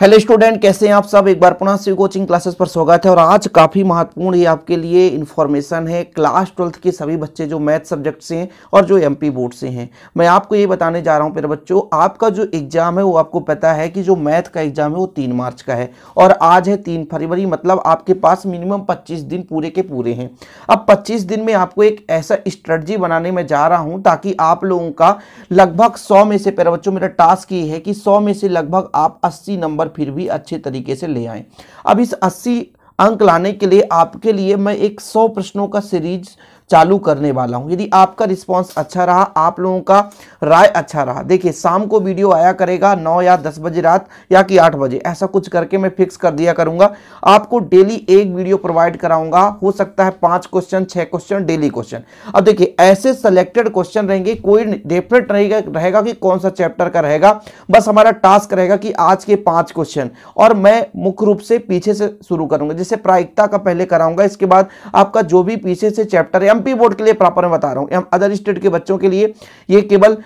hello student कैसे हैं आप सब एक बार पुनः से कोचिंग क्लासेस पर स्वागत है और आज काफ़ी महत्वपूर्ण ये आपके लिए इन्फॉर्मेशन है क्लास ट्वेल्थ के सभी बच्चे जो मैथ सब्जेक्ट से हैं और जो एमपी बोर्ड से हैं मैं आपको ये बताने जा रहा हूं मेरे बच्चों आपका जो एग्ज़ाम है वो आपको पता है कि जो मैथ का एग्ज़ाम है वो तीन मार्च का है और आज है तीन फरवरी मतलब आपके पास मिनिमम पच्चीस दिन पूरे के पूरे हैं अब पच्चीस दिन में आपको एक ऐसा स्ट्रेटजी बनाने में जा रहा हूँ ताकि आप लोगों का लगभग सौ में से पेरा बच्चों मेरा टास्क ये है कि सौ में से लगभग आप अस्सी नंबर पर फिर भी अच्छे तरीके से ले आएँ अब इस अस्सी अंक लाने के लिए आपके लिए मैं एक सौ प्रश्नों का सीरीज चालू करने वाला हूं यदि आपका रिस्पॉन्स अच्छा रहा आप लोगों का राय अच्छा रहा देखिए शाम को वीडियो आया करेगा नौ या दस बजे रात या कि आठ बजे ऐसा कुछ करके मैं फिक्स कर दिया करूंगा आपको डेली एक वीडियो प्रोवाइड कराऊंगा हो सकता है पांच क्वेश्चन छह क्वेश्चन डेली क्वेश्चन अब देखिए ऐसे सेलेक्टेड क्वेश्चन रहेंगे कोई डेफिनेट रहेगा रहेगा कि कौन सा चैप्टर का रहेगा बस हमारा टास्क रहेगा कि आज के पांच क्वेश्चन और मैं मुख्य रूप से पीछे से शुरू करूँगा जैसे प्रायिकता का पहले कराऊंगा इसके बाद आपका जो भी पीछे से चैप्टर या एमपी बोर्ड के लिए प्रॉपर मैं बता रहा हूँ अदर स्टेट के बच्चों के लिए ये केवल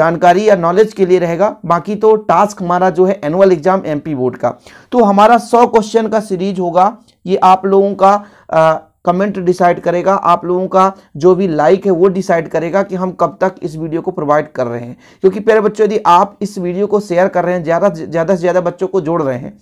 जानकारी या नॉलेज के लिए रहेगा बाकी तो टास्क हमारा जो है एनुअल एग्जाम एमपी बोर्ड का तो हमारा सौ क्वेश्चन का सीरीज होगा ये आप लोगों का आ, कमेंट डिसाइड करेगा आप लोगों का जो भी लाइक है वो डिसाइड करेगा कि हम कब तक इस वीडियो को प्रोवाइड कर रहे हैं क्योंकि प्यारे बच्चों यदि आप इस वीडियो को शेयर कर रहे हैं ज़्यादा ज़्यादा से ज़्यादा बच्चों को जोड़ रहे हैं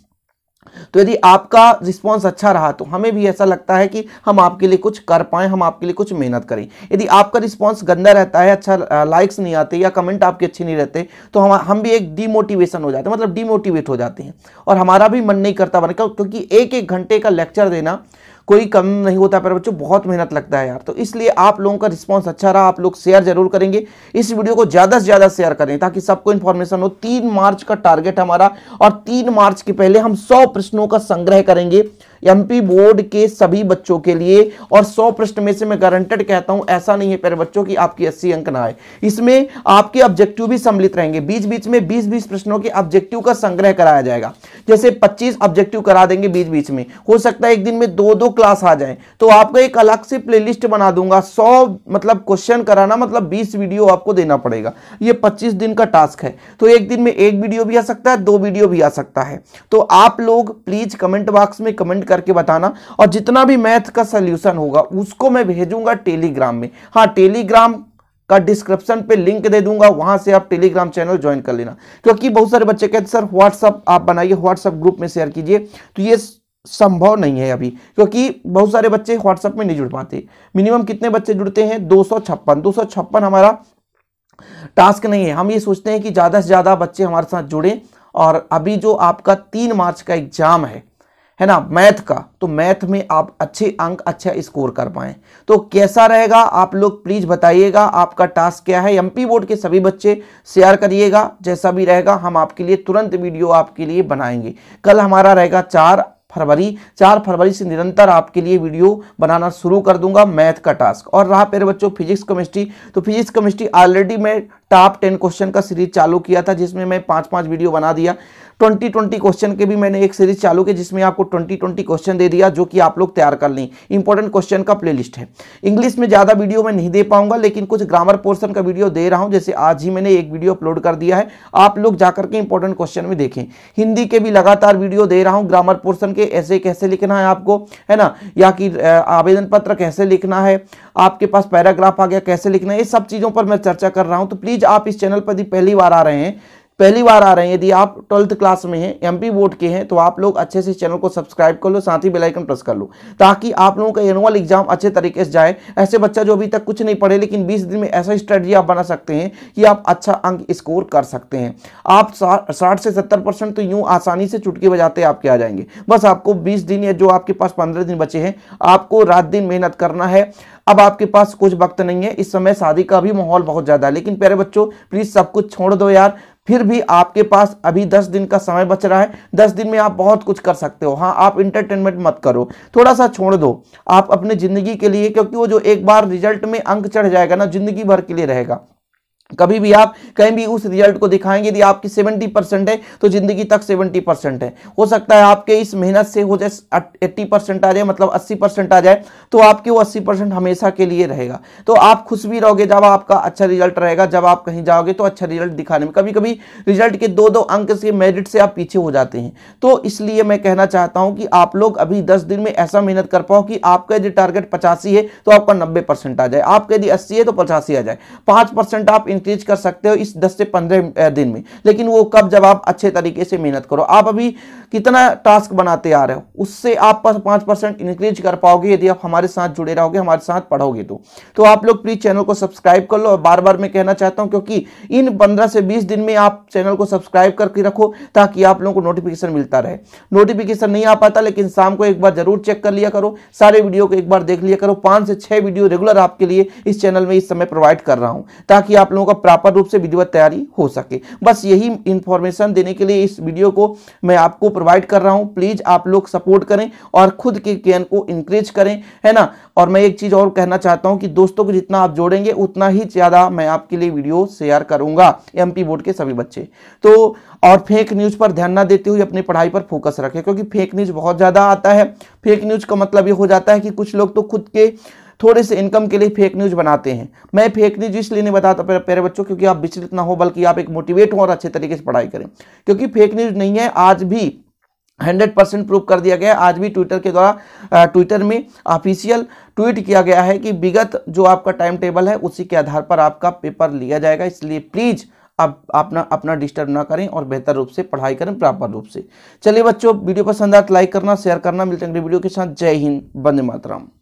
तो यदि आपका रिस्पॉन्स अच्छा रहा तो हमें भी ऐसा लगता है कि हम आपके लिए कुछ कर पाएं हम आपके लिए कुछ मेहनत करें यदि आपका रिस्पॉन्स गंदा रहता है अच्छा लाइक्स नहीं आते या कमेंट आपके अच्छे नहीं रहते तो हम हम भी एक डीमोटिवेशन हो जाते हैं मतलब डीमोटिवेट हो जाते हैं और हमारा भी मन नहीं करता बने क्योंकि एक एक घंटे का लेक्चर देना कोई कम नहीं होता पर बच्चों बहुत मेहनत लगता है यार तो इसलिए आप लोगों का रिस्पॉन्स अच्छा रहा आप लोग शेयर जरूर करेंगे इस वीडियो को ज़्यादा से ज़्यादा शेयर करें ताकि सबको इन्फॉर्मेशन हो तीन मार्च का टारगेट हमारा और तीन मार्च के पहले हम सौ प्रश्नों का संग्रह करेंगे एमपी बोर्ड के सभी बच्चों के लिए और सौ प्रश्न में से मैं गारंटेड कहता हूं ऐसा नहीं है पहले बच्चों की आपकी अस्सी अंक ना आए इसमें आपके ऑब्जेक्टिव भी सम्मिलित रहेंगे बीच बीच में बीस बीस प्रश्नों के ऑब्जेक्टिव का संग्रह कराया जाएगा जैसे पच्चीस ऑब्जेक्टिव करा देंगे बीच बीच में हो सकता है एक दिन में दो दो क्लास आ जाए तो आपका एक अलग से प्ले बना दूंगा सौ मतलब क्वेश्चन कराना मतलब बीस वीडियो आपको देना पड़ेगा ये पच्चीस दिन का टास्क है तो एक दिन में एक वीडियो भी आ सकता है दो वीडियो भी आ सकता है तो आप लोग प्लीज कमेंट बॉक्स में कमेंट करके बताना और जितना भी मैथ का सोल्यूशन होगा उसको मैं भेजूंगा टेलीग्राम में हाँ टेलीग्राम का डिस्क्रिप्शन पे लिंक दे दूंगा वहां से आप टेलीग्राम चैनल ज्वाइन कर लेना क्योंकि बहुत सारे बच्चे कहते सर व्हाट्सअप आप बनाइए व्हाट्सअप ग्रुप में शेयर कीजिए तो ये संभव नहीं है अभी क्योंकि बहुत सारे बच्चे व्हाट्सएप में नहीं जुड़ पाते मिनिमम कितने बच्चे जुड़ते हैं दो सौ हमारा टास्क नहीं है हम ये सोचते हैं कि ज़्यादा से ज़्यादा बच्चे हमारे साथ जुड़े और अभी जो आपका तीन मार्च का एग्जाम है है ना मैथ का तो मैथ में आप अच्छे अंक अच्छा स्कोर कर पाए तो कैसा रहेगा आप लोग प्लीज़ बताइएगा आपका टास्क क्या है एमपी बोर्ड के सभी बच्चे शेयर करिएगा जैसा भी रहेगा हम आपके लिए तुरंत वीडियो आपके लिए बनाएंगे कल हमारा रहेगा चार फरवरी चार फरवरी से निरंतर आपके लिए वीडियो बनाना शुरू कर दूंगा मैथ का टास्क और रहा मेरे बच्चों फिजिक्स केमिस्ट्री तो फिजिक्स केमिस्ट्री ऑलरेडी मैं टॉप टेन क्वेश्चन का सीरीज चालू किया था जिसमें मैं पांच पांच वीडियो बना दिया ट्वेंटी ट्वेंटी क्वेश्चन के भी मैंने एक सीरीज चालू की जिसमें आपको ट्वेंटी ट्वेंटी क्वेश्चन दे दिया जो कि आप लोग तैयार कर लें इंपॉर्टेंट क्वेश्चन का प्लेलिस्ट है इंग्लिश में ज़्यादा वीडियो मैं नहीं दे पाऊंगा लेकिन कुछ ग्रामर पोर्सन का वीडियो दे रहा हूं जैसे आज ही मैंने एक वीडियो अपलोड कर दिया है आप लोग जाकर के इंपॉर्टेंट क्वेश्चन में देखें हिंदी के भी लगातार वीडियो दे रहा हूँ ग्रामर पोर्सन के ऐसे कैसे लिखना है आपको है ना या कि आवेदन पत्र कैसे लिखना है आपके पास पैराग्राफ आ गया कैसे लिखना है ये सब चीज़ों पर मैं चर्चा कर रहा हूँ तो प्लीज़ आप इस चैनल पर पहली बार आ रहे हैं पहली बार आ रहे हैं यदि आप ट्वेल्थ क्लास में हैं एमपी बोर्ड के हैं तो आप लोग अच्छे से चैनल को सब्सक्राइब कर लो साथ ही बेलाइकन प्रेस कर लो ताकि आप लोगों का एनुअल एग्जाम अच्छे तरीके से जाए ऐसे बच्चा जो अभी तक कुछ नहीं पढ़े लेकिन बीस दिन में ऐसा स्ट्रेटजी आप बना सकते हैं कि आप अच्छा अंक स्कोर कर सकते हैं आप साठ से सत्तर तो यूँ आसानी से चुटकी बजाते आपके आ जाएंगे बस आपको बीस दिन या जो आपके पास पंद्रह दिन बचे हैं आपको रात दिन मेहनत करना है अब आपके पास कुछ वक्त नहीं है इस समय शादी का भी माहौल बहुत ज़्यादा है लेकिन प्यारे बच्चों प्लीज़ सब कुछ छोड़ दो यार फिर भी आपके पास अभी दस दिन का समय बच रहा है दस दिन में आप बहुत कुछ कर सकते हो हाँ आप इंटरटेनमेंट मत करो थोड़ा सा छोड़ दो आप अपने ज़िंदगी के लिए क्योंकि वो जो एक बार रिजल्ट में अंक चढ़ जाएगा ना जिंदगी भर के लिए रहेगा कभी भी आप कहीं भी उस रिजल्ट को दिखाएंगे यदि आपकी 70 परसेंट है तो जिंदगी तक 70 परसेंट है हो सकता है आपके इस मेहनत से हो जाए 80 परसेंट आ जाए मतलब 80 परसेंट आ जाए तो आपके वो 80 परसेंट हमेशा के लिए रहेगा तो आप खुश भी रहोगे जब आपका अच्छा रिजल्ट रहेगा जब आप कहीं जाओगे तो अच्छा रिजल्ट दिखाने में कभी कभी रिजल्ट के दो दो अंक से मेरिट से आप पीछे हो जाते हैं तो इसलिए मैं कहना चाहता हूँ कि आप लोग अभी दस दिन में ऐसा मेहनत कर पाओ कि आपका यदि टारगेट पचासी है तो आपका नब्बे आ जाए आपका यदि अस्सी है तो पचासी आ जाए पाँच आप इन इंक्रीज कर सकते हो इस 10 से 15 दिन में लेकिन वो कब जब आप अच्छे तरीके से मेहनत करो आप अभी कितना टास्क बनाते आ रहे हो उससे आप पाँच परसेंट इंक्रीज कर पाओगे यदि आप हमारे साथ जुड़े रहोगे हमारे साथ पढ़ोगे तो, तो आप लोग प्लीज़ चैनल को सब्सक्राइब कर लो और बार बार मैं कहना चाहता हूँ क्योंकि इन पंद्रह से बीस दिन में आप चैनल को सब्सक्राइब करके रखो ताकि आप लोगों को नोटिफिकेशन मिलता रहे नोटिफिकेशन नहीं आ पाता लेकिन शाम को एक बार जरूर चेक कर लिया करो सारे वीडियो को एक बार देख लिया करो पाँच से छः वीडियो रेगुलर आपके लिए इस चैनल में इस समय प्रोवाइड कर रहा हूँ ताकि आप लोगों का प्रॉपर रूप से विधिवत तैयारी हो सके बस यही इंफॉर्मेशन देने के लिए इस वीडियो को मैं आपको प्रोवाइड कर रहा हूँ प्लीज़ आप लोग सपोर्ट करें और खुद के ज्ञान को इंक्रीज करें है ना और मैं एक चीज़ और कहना चाहता हूँ कि दोस्तों को जितना आप जोड़ेंगे उतना ही ज़्यादा मैं आपके लिए वीडियो शेयर करूंगा एम बोर्ड के सभी बच्चे तो और फेक न्यूज़ पर ध्यान ना देते हुए अपनी पढ़ाई पर फोकस रखें क्योंकि फेक न्यूज़ बहुत ज़्यादा आता है फेक न्यूज़ का मतलब ये हो जाता है कि कुछ लोग तो खुद के थोड़े से इनकम के लिए फेक न्यूज़ बनाते हैं मैं फेक न्यूज़ इसलिए नहीं बताता प्यारे बच्चों क्योंकि आप विचलित ना हो बल्कि आप एक मोटिवेट हों और अच्छे तरीके से पढ़ाई करें क्योंकि फेक न्यूज़ नहीं है आज भी हंड्रेड परसेंट प्रूव कर दिया गया आज भी ट्विटर के द्वारा ट्विटर में ऑफिशियल ट्वीट किया गया है कि विगत जो आपका टाइम टेबल है उसी के आधार पर आपका पेपर लिया जाएगा इसलिए प्लीज़ आप अपना अपना डिस्टर्ब ना करें और बेहतर रूप से पढ़ाई करें प्रॉपर रूप से चलिए बच्चों वीडियो पसंद आए तो लाइक करना शेयर करना मिलते हैं वीडियो के साथ जय हिंद बंदे मातराम